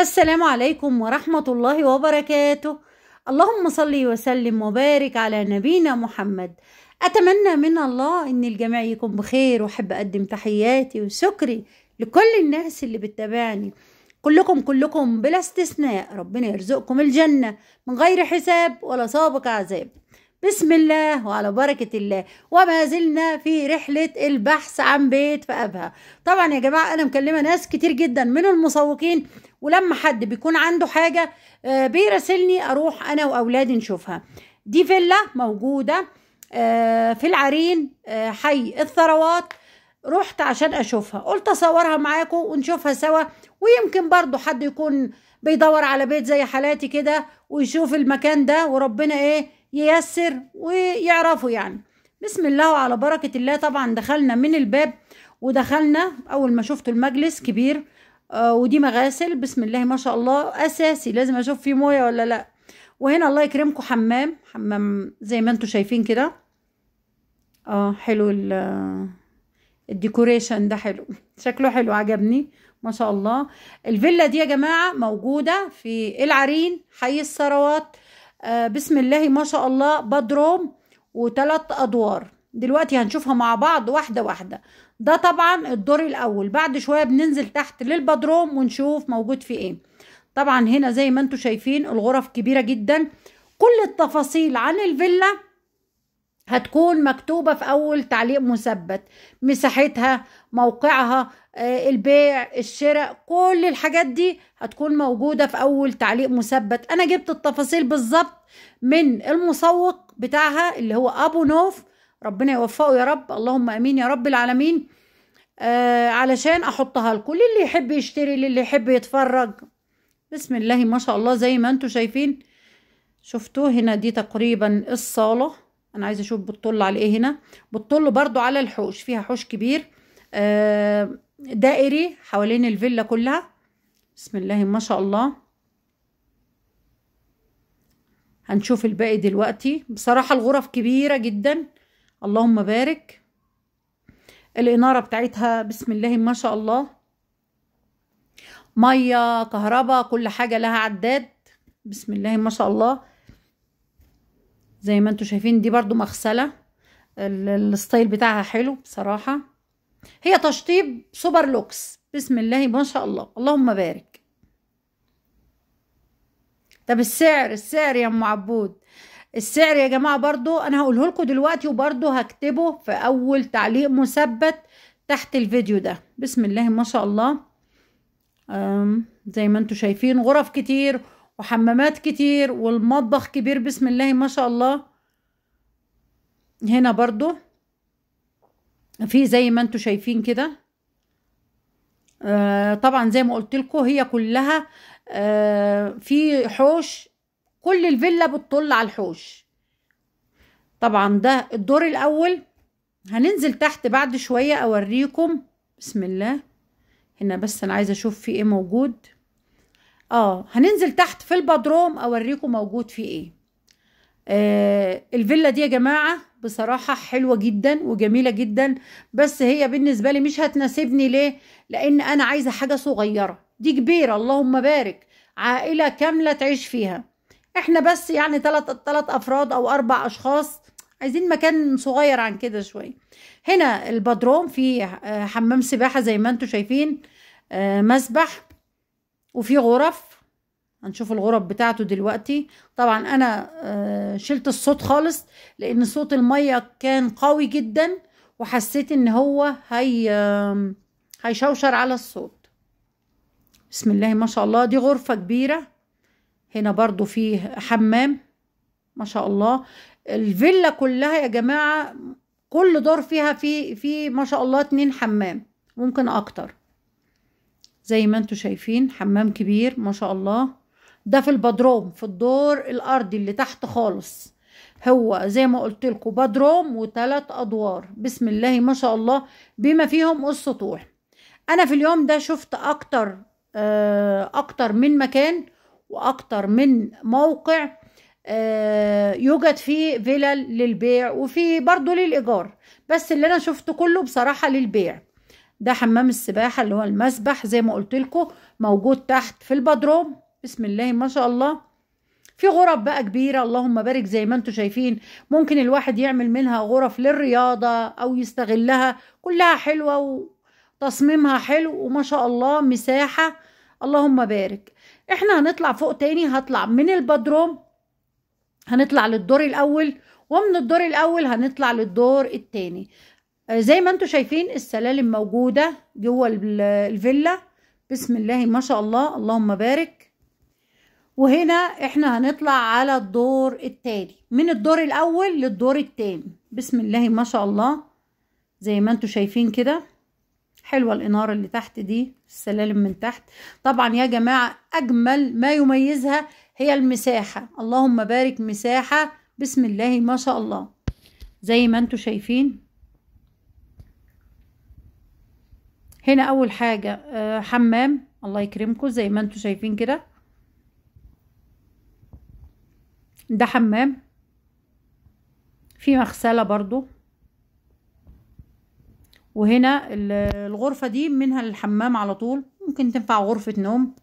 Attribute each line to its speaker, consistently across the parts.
Speaker 1: السلام عليكم ورحمة الله وبركاته اللهم صل وسلم وبارك على نبينا محمد أتمنى من الله أن الجميع يكون بخير وأحب أقدم تحياتي وشكري لكل الناس اللي بتتابعني كلكم كلكم بلا استثناء ربنا يرزقكم الجنة من غير حساب ولا سابق عذاب بسم الله وعلى بركة الله وما زلنا في رحلة البحث عن بيت في أبها طبعا يا جماعة أنا مكلمة ناس كتير جدا من المسوقين ولما حد بيكون عنده حاجة آه، بيراسلني أروح أنا وأولادي نشوفها دي فيلا موجودة آه، في العرين آه، حي الثروات رحت عشان أشوفها قلت أصورها معاكم ونشوفها سوا ويمكن برضو حد يكون بيدور على بيت زي حالاتي كده ويشوف المكان ده وربنا إيه ييسر ويعرفوا يعني بسم الله وعلى بركة الله طبعا دخلنا من الباب ودخلنا أول ما شفت المجلس كبير آه، ودي مغاسل بسم الله ما شاء الله اساسي لازم اشوف فيه مويه ولا لا وهنا الله يكرمكم حمام حمام زي ما انتم شايفين كده اه حلو آه، الديكوريشن ده حلو شكله حلو عجبني ما شاء الله الفيلا دي يا جماعه موجوده في العرين حي الثروات آه بسم الله ما شاء الله بدروم وثلاث ادوار دلوقتي هنشوفها مع بعض واحدة واحدة ده طبعا الدور الأول بعد شوية بننزل تحت للبدروم ونشوف موجود فيه ايه طبعا هنا زي ما انتوا شايفين الغرف كبيرة جدا كل التفاصيل عن الفيلا هتكون مكتوبة في أول تعليق مثبت مساحتها موقعها آه، البيع الشراء كل الحاجات دي هتكون موجودة في أول تعليق مثبت أنا جبت التفاصيل بالظبط من المسوق بتاعها اللي هو أبو نوف ربنا يوفقه يا رب اللهم امين يا رب العالمين آه علشان احطها لكم للي يحب يشتري للي يحب يتفرج بسم الله ما شاء الله زي ما انتم شايفين شفتوه هنا دي تقريبا الصاله انا عايزه اشوف بتطل على ايه هنا بتطل برضو على الحوش فيها حوش كبير آه دائري حوالين الفيلا كلها بسم الله ما شاء الله هنشوف الباقي دلوقتي بصراحه الغرف كبيره جدا اللهم بارك الإنارة بتاعتها بسم الله ما شاء الله مية كهرباء كل حاجة لها عداد بسم الله ما شاء الله زي ما انتوا شايفين دي برضو مغسلة الستايل بتاعها حلو بصراحة هي تشطيب سوبر لوكس بسم الله ما شاء الله اللهم بارك طب السعر السعر يا ام عبود السعر يا جماعة برضو انا هقوله لكم دلوقتي وبرضو هكتبه في اول تعليق مثبت تحت الفيديو ده بسم الله ما شاء الله زي ما انتم شايفين غرف كتير وحمامات كتير والمطبخ كبير بسم الله ما شاء الله هنا برضو في زي ما انتم شايفين كده أه، طبعا زي ما قلت لكم هي كلها أه، في حوش كل الفيلا بتطل على الحوش طبعا ده الدور الاول هننزل تحت بعد شويه اوريكم بسم الله هنا بس انا عايزه اشوف في ايه موجود اه هننزل تحت في البدروم اوريكم موجود في ايه آه الفيلا دي يا جماعه بصراحه حلوه جدا وجميله جدا بس هي بالنسبه لي مش هتناسبني ليه لان انا عايزه حاجه صغيره دي كبيره اللهم بارك عائله كامله تعيش فيها احنا بس يعني ثلاث ثلاث افراد او اربع اشخاص عايزين مكان صغير عن كده شويه هنا البدروم في حمام سباحه زي ما انتم شايفين آه، مسبح وفي غرف هنشوف الغرف بتاعته دلوقتي طبعا انا آه، شلت الصوت خالص لان صوت الميه كان قوي جدا وحسيت ان هو هي هيشوشر على الصوت بسم الله ما شاء الله دي غرفة كبيرة هنا برضو فيه حمام ما شاء الله الفيلا كلها يا جماعة كل دور فيها في في ما شاء الله اتنين حمام ممكن اكتر زي ما انتوا شايفين حمام كبير ما شاء الله ده في البدروم في الدور الارضي اللي تحت خالص هو زي ما قلت لكم بدروم وتلات ادوار بسم الله ما شاء الله بما فيهم السطوح انا في اليوم ده شفت اكتر آه، اكتر من مكان واكتر من موقع آه، يوجد فيه فيلل للبيع وفي برضه للايجار بس اللي انا شفته كله بصراحه للبيع ده حمام السباحه اللي هو المسبح زي ما قلت موجود تحت في البدروم بسم الله ما شاء الله في غرف بقى كبيرة اللهم بارك زي ما انتم شايفين ممكن الواحد يعمل منها غرف للرياضة أو يستغلها كلها حلوة وتصميمها حلو وما شاء الله مساحة اللهم بارك احنا هنطلع فوق تاني هطلع من البدروم هنطلع للدور الاول ومن الدور الاول هنطلع للدور التاني آه، زي ما انتم شايفين السلالم موجودة جوه الفيلا بسم الله ما شاء الله اللهم بارك وهنا احنا هنطلع على الدور التاني من الدور الاول للدور التاني بسم الله ما شاء الله زي ما انتم شايفين كده حلوة الإنارة اللي تحت دي السلالم من تحت طبعا يا جماعة أجمل ما يميزها هي المساحة اللهم بارك مساحة بسم الله ما شاء الله زي ما انتوا شايفين هنا أول حاجة آه، حمام الله يكرمكم زي ما انتوا شايفين كده ده حمام في مغسلة برضو وهنا الغرفة دي منها الحمام على طول ممكن تنفع غرفة نوم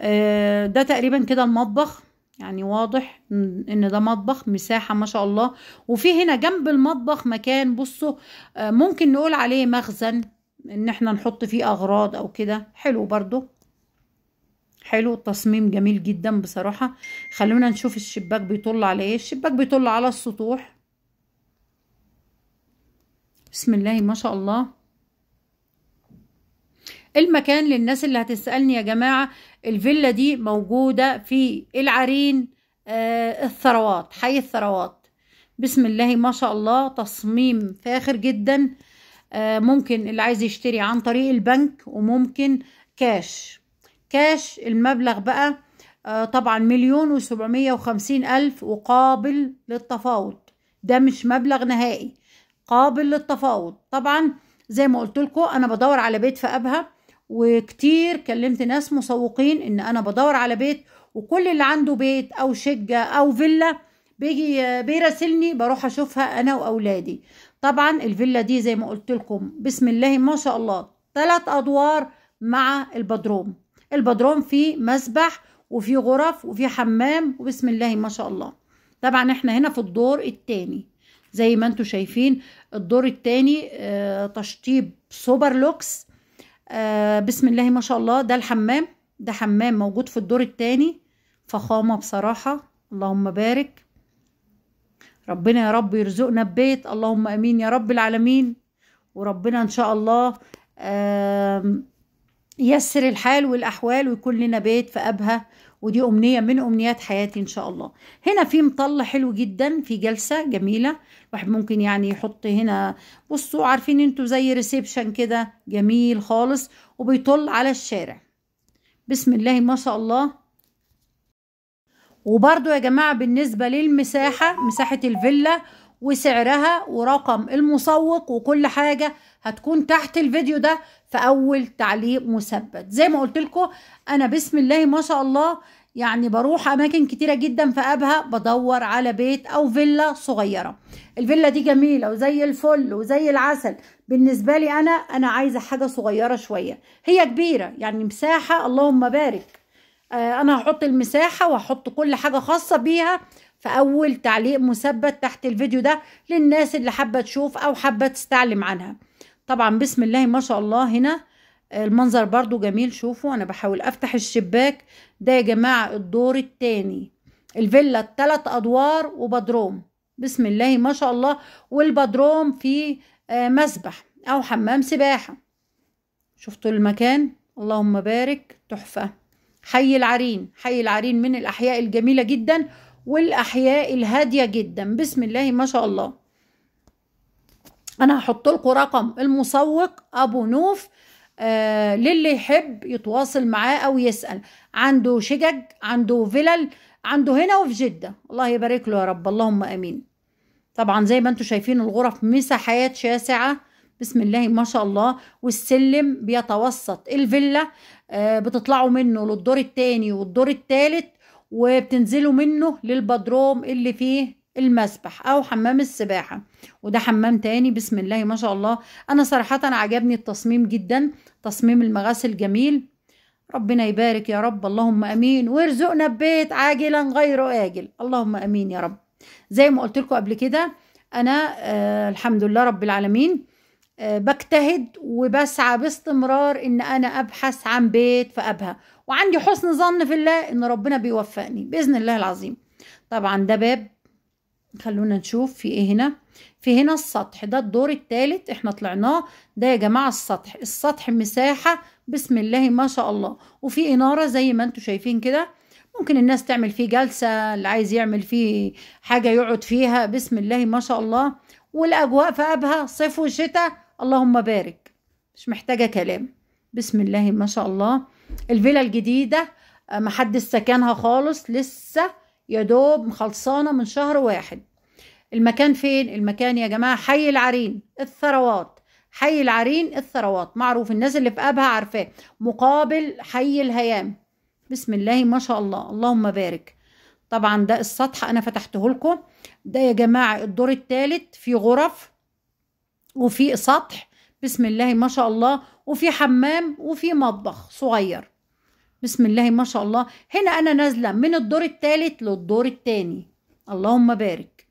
Speaker 1: آه، ده تقريبا كده المطبخ يعني واضح ان ده مطبخ مساحة ما شاء الله وفي هنا جنب المطبخ مكان بصوا آه، ممكن نقول عليه مخزن ان احنا نحط فيه اغراض او كده حلو برضو حلو التصميم جميل جدا بصراحة خلونا نشوف الشباك بيطل على ايه الشباك بيطل على السطوح بسم الله ما شاء الله المكان للناس اللي هتسألني يا جماعة الفيلا دي موجودة في العرين آه الثروات حي الثروات بسم الله ما شاء الله تصميم فاخر جدا آه ممكن اللي عايز يشتري عن طريق البنك وممكن كاش كاش المبلغ بقى آه طبعا مليون وسبعمية وخمسين ألف وقابل للتفاوض ده مش مبلغ نهائي قابل للتفاوض طبعا زي ما قلت لكم انا بدور على بيت في ابها وكتير كلمت ناس مسوقين ان انا بدور على بيت وكل اللي عنده بيت او شقه او فيلا بيجي بيراسلني بروح اشوفها انا واولادي طبعا الفيلا دي زي ما قلت لكم بسم الله ما شاء الله ثلاث ادوار مع البدروم البدروم فيه مسبح وفي غرف وفي حمام وبسم الله ما شاء الله طبعا احنا هنا في الدور الثاني زي ما انتم شايفين الدور الثاني آه، تشطيب سوبر لوكس آه، بسم الله ما شاء الله ده الحمام ده حمام موجود في الدور الثاني فخامه بصراحه اللهم بارك ربنا يا رب يرزقنا ببيت اللهم امين يا رب العالمين وربنا ان شاء الله يسر الحال والأحوال ويكون لنا بيت في أبها ودي أمنية من أمنيات حياتي إن شاء الله هنا في مطل حلو جدا في جلسة جميلة الواحد ممكن يعني يحط هنا بصوا عارفين انتوا زي ريسبشن كده جميل خالص وبيطل على الشارع بسم الله ما شاء الله وبرده يا جماعة بالنسبة للمساحة مساحة الفيلا وسعرها ورقم المسوق وكل حاجة هتكون تحت الفيديو ده في أول تعليق مثبت زي ما قلت لكم أنا بسم الله ما شاء الله يعني بروح أماكن كتيرة جدا في أبها بدور على بيت أو فيلا صغيرة الفيلا دي جميلة وزي الفل وزي العسل بالنسبة لي أنا أنا عايزة حاجة صغيرة شوية هي كبيرة يعني مساحة اللهم بارك آه أنا هحط المساحة وهحط كل حاجة خاصة بيها فأول تعليق مثبت تحت الفيديو ده للناس اللي حابة تشوف أو حابة تستعلم عنها طبعا بسم الله ما شاء الله هنا المنظر برضو جميل شوفوا أنا بحاول أفتح الشباك ده يا جماعة الدور التاني الفيلا التلات أدوار وبدروم بسم الله ما شاء الله والبدروم فيه آه، مسبح أو حمام سباحة شفتوا المكان اللهم بارك تحفة حي العرين حي العرين من الأحياء الجميلة جدا والاحياء الهاديه جدا بسم الله ما شاء الله انا هحط لكم رقم المسوق ابو نوف آه للي يحب يتواصل معاه او يسال عنده شجج عنده فلل عنده هنا وفي جده الله يبارك له يا رب اللهم امين طبعا زي ما انتم شايفين الغرف مساحات شاسعه بسم الله ما شاء الله والسلم بيتوسط الفيلا آه بتطلعوا منه للدور التاني والدور التالت وبتنزلوا منه للبدروم اللي فيه المسبح او حمام السباحه وده حمام تاني بسم الله ما شاء الله انا صراحه عجبني التصميم جدا تصميم المغاسل جميل ربنا يبارك يا رب اللهم امين وارزقنا ببيت عاجلا غير اجل اللهم امين يا رب زي ما قلت لكم قبل كده انا آه الحمد لله رب العالمين آه بجتهد وبسعى باستمرار ان انا ابحث عن بيت في ابها وعندي حسن ظن في الله ان ربنا بيوفقني باذن الله العظيم طبعا ده باب خلونا نشوف في ايه هنا في هنا السطح ده الدور الثالث احنا طلعناه ده يا جماعه السطح السطح مساحه بسم الله ما شاء الله وفي اناره زي ما انتم شايفين كده ممكن الناس تعمل فيه جلسه اللي عايز يعمل فيه حاجه يقعد فيها بسم الله ما شاء الله والاجواء في ابها صيف وشتاء اللهم بارك مش محتاجه كلام بسم الله ما شاء الله الفيلا الجديدة آه، محدش سكنها خالص لسه يا دوب خلصانة من شهر واحد المكان فين المكان يا جماعة حي العرين الثروات حي العرين الثروات معروف الناس اللي في ابها عارفاه مقابل حي الهيام بسم الله ما شاء الله اللهم بارك طبعا ده السطح انا فتحته لكم ده يا جماعه الدور الثالث في غرف وفي سطح بسم الله ما شاء الله وفي حمام وفي مطبخ صغير بسم الله ما شاء الله هنا انا نازله من الدور الثالث للدور الثاني اللهم بارك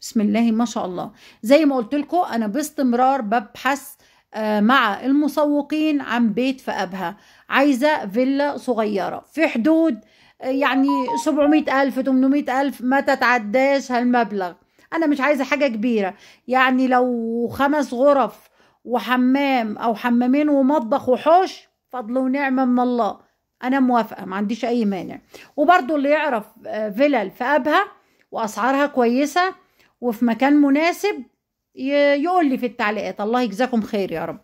Speaker 1: بسم الله ما شاء الله زي ما قلت لكم انا باستمرار ببحث آه، مع المسوقين عن بيت في ابها عايزه فيلا صغيره في حدود آه، يعني 700 ألف 800 ألف ما تتعداش هالمبلغ أنا مش عايزة حاجة كبيرة يعني لو خمس غرف وحمام او حمامين ومطبخ وحوش فضل ونعمه من الله انا موافقه ما عنديش اي مانع وبرضو اللي يعرف آه، فيلل في ابها واسعارها كويسه وفي مكان مناسب يقول لي في التعليقات الله يجزاكم خير يا رب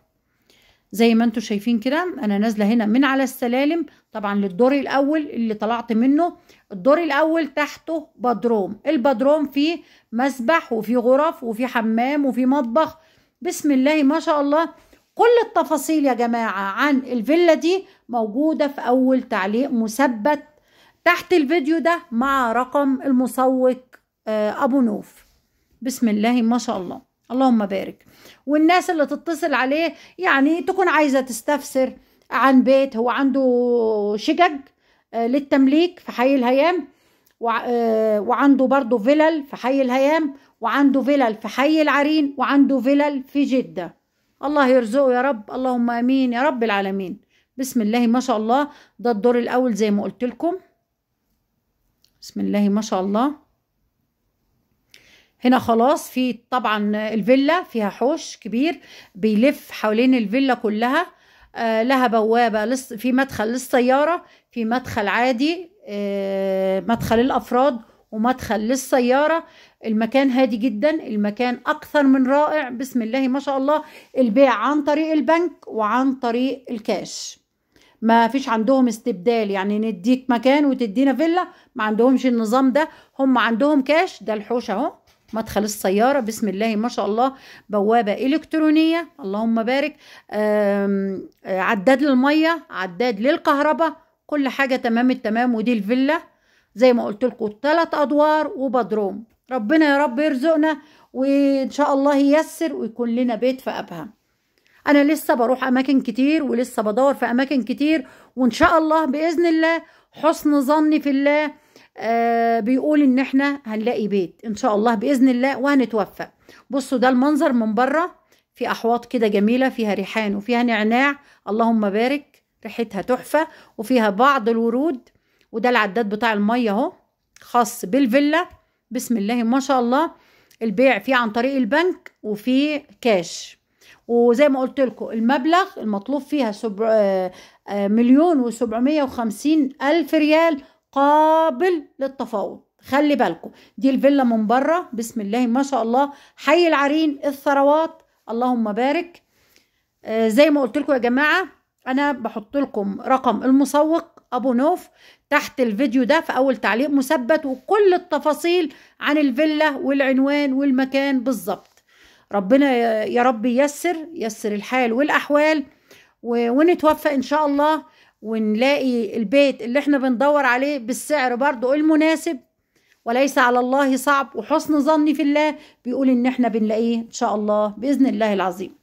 Speaker 1: زي ما انتم شايفين كده انا نازله هنا من على السلالم طبعا للدور الاول اللي طلعت منه الدور الاول تحته بدروم البدروم فيه مسبح وفيه غرف وفيه حمام وفيه مطبخ بسم الله ما شاء الله كل التفاصيل يا جماعة عن الفيلا دي موجودة في أول تعليق مثبت تحت الفيديو ده مع رقم المسوق آه، أبو نوف بسم الله ما شاء الله اللهم بارك والناس اللي تتصل عليه يعني تكون عايزة تستفسر عن بيت هو عنده شجج آه، للتمليك في حي الهيام آه، وعنده برضه فيلل في حي الهيام وعنده فيلل في حي العرين وعنده فيلل في جدة الله يرزقه يا رب اللهم امين يا رب العالمين بسم الله ما شاء الله ده الدور الاول زي ما قلت لكم بسم الله ما شاء الله هنا خلاص في طبعا الفيلا فيها حوش كبير بيلف حوالين الفيلا كلها آه لها بوابه في مدخل للسياره في مدخل عادي مدخل الافراد ومدخل للسياره المكان هادي جدا المكان اكثر من رائع بسم الله ما شاء الله البيع عن طريق البنك وعن طريق الكاش ما فيش عندهم استبدال يعني نديك مكان وتدينا فيلا ما عندهمش النظام ده هم عندهم كاش ده الحوش اهو مدخل السيارة بسم الله ما شاء الله بوابة إلكترونية اللهم بارك عداد للمية عداد للكهرباء كل حاجه تمام التمام ودي الفيلا زي ما قلت لكم ثلاث ادوار وبدروم ربنا يا رب يرزقنا وان شاء الله ييسر ويكون لنا بيت في ابها انا لسه بروح اماكن كتير ولسه بدور في اماكن كتير وان شاء الله باذن الله حسن ظني في الله آه بيقول ان احنا هنلاقي بيت ان شاء الله باذن الله وهنتوفق بصوا ده المنظر من بره في احواض كده جميله فيها ريحان وفيها نعناع اللهم بارك ريحتها تحفة وفيها بعض الورود وده العداد بتاع المية اهو خاص بالفيلا بسم الله ما شاء الله البيع فيه عن طريق البنك وفيه كاش وزي ما قلت لكم المبلغ المطلوب فيها سبع آه، آه، مليون وسبعمية وخمسين ألف ريال قابل للتفاوض خلي بالكم دي الفيلا من بره بسم الله ما شاء الله حي العرين الثروات اللهم بارك آه، زي ما قلت لكم يا جماعه انا بحط لكم رقم المسوق ابو نوف تحت الفيديو ده في اول تعليق مثبت وكل التفاصيل عن الفيلا والعنوان والمكان بالظبط ربنا يا رب ييسر ييسر الحال والاحوال ونتوفق ان شاء الله ونلاقي البيت اللي احنا بندور عليه بالسعر برضو المناسب وليس على الله صعب وحسن ظني في الله بيقول ان احنا بنلاقيه ان شاء الله باذن الله العظيم